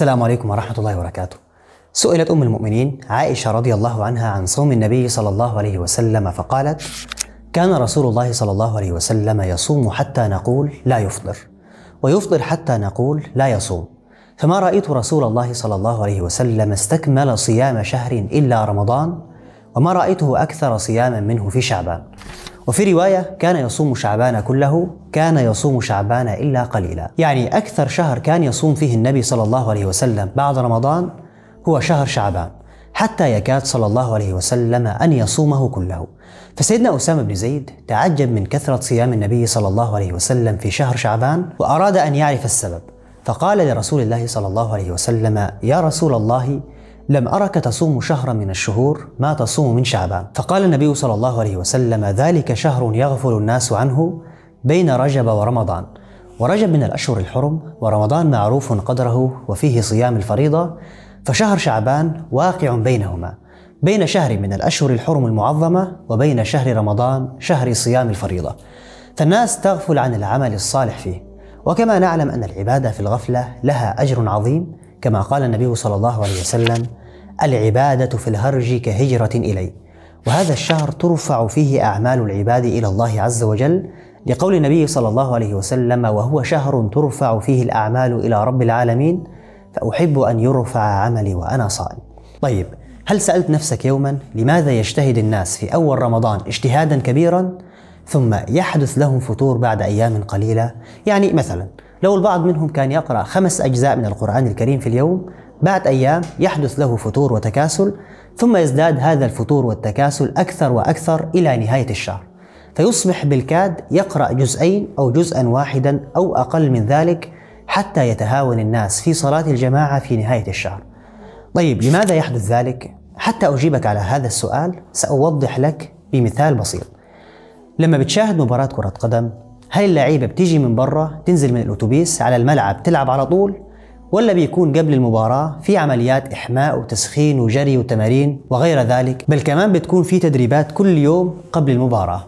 السلام عليكم ورحمة الله وبركاته. سئلت أم المؤمنين عائشة رضي الله عنها عن صوم النبي صلى الله عليه وسلم فقالت: كان رسول الله صلى الله عليه وسلم يصوم حتى نقول لا يفطر، ويفطر حتى نقول لا يصوم، فما رأيت رسول الله صلى الله عليه وسلم استكمل صيام شهر إلا رمضان، وما رأيته أكثر صياما منه في شعبان. وفي رواية كان يصوم شعبان كله كان يصوم شعبان إلا قليلا يعني أكثر شهر كان يصوم فيه النبي صلى الله عليه وسلم بعد رمضان هو شهر شعبان حتى يكاد صلى الله عليه وسلم أن يصومه كله فسيدنا أسامة بن زيد تعجب من كثرة صيام النبي صلى الله عليه وسلم في شهر شعبان وأراد أن يعرف السبب فقال لرسول الله صلى الله عليه وسلم يا رسول الله لم أرك تصوم شهرا من الشهور ما تصوم من شعبان فقال النبي صلى الله عليه وسلم ذلك شهر يغفل الناس عنه بين رجب ورمضان ورجب من الأشهر الحرم ورمضان معروف قدره وفيه صيام الفريضة فشهر شعبان واقع بينهما بين شهر من الأشهر الحرم المعظمة وبين شهر رمضان شهر صيام الفريضة فالناس تغفل عن العمل الصالح فيه وكما نعلم أن العبادة في الغفلة لها أجر عظيم كما قال النبي صلى الله عليه وسلم العبادة في الهرج كهجرة إلي وهذا الشهر ترفع فيه أعمال العباد إلى الله عز وجل لقول النبي صلى الله عليه وسلم وهو شهر ترفع فيه الأعمال إلى رب العالمين فأحب أن يرفع عملي وأنا صائم طيب هل سألت نفسك يوما لماذا يجتهد الناس في أول رمضان اجتهادا كبيرا ثم يحدث لهم فتور بعد أيام قليلة يعني مثلا لو البعض منهم كان يقرأ خمس أجزاء من القرآن الكريم في اليوم بعد أيام يحدث له فتور وتكاسل ثم يزداد هذا الفتور والتكاسل أكثر وأكثر إلى نهاية الشهر فيصبح بالكاد يقرأ جزئين أو جزءا واحدا أو أقل من ذلك حتى يتهاون الناس في صلاة الجماعة في نهاية الشهر طيب لماذا يحدث ذلك؟ حتى أجيبك على هذا السؤال سأوضح لك بمثال بسيط لما بتشاهد مباراة كرة قدم هل اللعيبة بتيجي من برا تنزل من الأتوبيس على الملعب تلعب على طول ولا بيكون قبل المباراة في عمليات إحماء وتسخين وجري وتمارين وغير ذلك بل كمان بتكون في تدريبات كل يوم قبل المباراة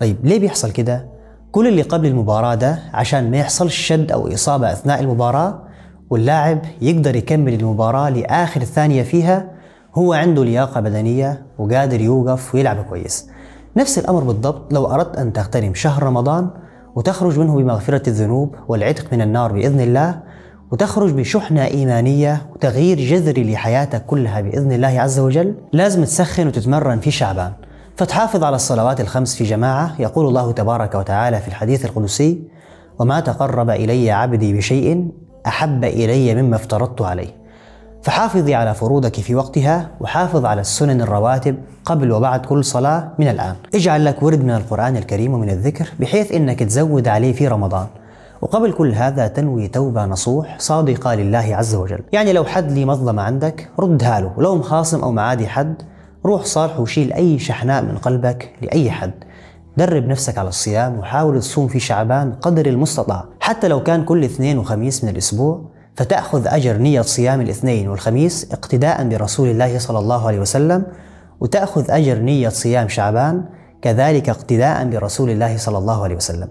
طيب ليه بيحصل كده؟ كل اللي قبل المباراة ده عشان ما يحصلش شد أو إصابة أثناء المباراة واللاعب يقدر يكمل المباراة لآخر ثانية فيها هو عنده لياقة بدنية وقادر يوقف ويلعب كويس نفس الأمر بالضبط لو أردت أن تغتنم شهر رمضان وتخرج منه بمغفرة الذنوب والعتق من النار بإذن الله وتخرج بشحنة إيمانية وتغيير جذري لحياتك كلها بإذن الله عز وجل لازم تسخن وتتمرن في شعبان فتحافظ على الصلوات الخمس في جماعة يقول الله تبارك وتعالى في الحديث القدسي وما تقرب إلي عبدي بشيء أحب إلي مما افترضت عليه فحافظي على فروضك في وقتها وحافظ على السنن الرواتب قبل وبعد كل صلاة من الآن اجعل لك ورد من القرآن الكريم ومن الذكر بحيث أنك تزود عليه في رمضان وقبل كل هذا تنوي توبة نصوح صادقة لله عز وجل يعني لو حد لي مظلمة عندك ردها له ولو مخاصم أو معادي حد روح صالح وشيل أي شحناء من قلبك لأي حد درب نفسك على الصيام وحاول تصوم في شعبان قدر المستطاع حتى لو كان كل اثنين وخميس من الأسبوع فتأخذ أجر نية صيام الاثنين والخميس اقتداء برسول الله صلى الله عليه وسلم وتأخذ أجر نية صيام شعبان كذلك اقتداء برسول الله صلى الله عليه وسلم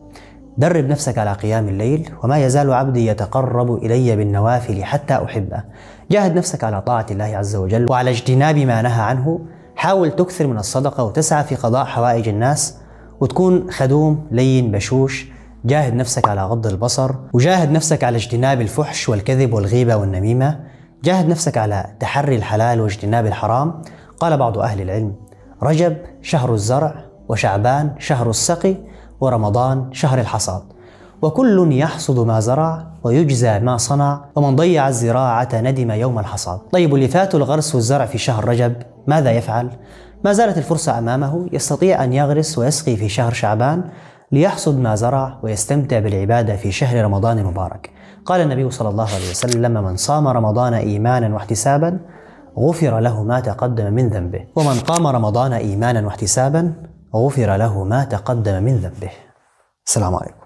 درب نفسك على قيام الليل وما يزال عبدي يتقرب إلي بالنوافل حتى أحبه جاهد نفسك على طاعة الله عز وجل وعلى اجتناب ما نهى عنه حاول تكثر من الصدقة وتسعى في قضاء حوائج الناس وتكون خدوم لين بشوش جاهد نفسك على غض البصر وجاهد نفسك على اجتناب الفحش والكذب والغيبة والنميمة جاهد نفسك على تحري الحلال واجتناب الحرام قال بعض أهل العلم رجب شهر الزرع وشعبان شهر السقي ورمضان شهر الحصاد وكل يحصد ما زرع ويجزى ما صنع ومن ضيع الزراعة ندم يوم الحصاد طيب اللي فات الغرس والزرع في شهر رجب ماذا يفعل؟ ما زالت الفرصة أمامه يستطيع أن يغرس ويسقي في شهر شعبان ليحصد ما زرع ويستمتع بالعبادة في شهر رمضان المبارك قال النبي صلى الله عليه وسلم من صام رمضان إيمانا واحتسابا غفر له ما تقدم من ذنبه ومن قام رمضان إيمانا واحتسابا غفر له ما تقدم من ذنبه السلام عليكم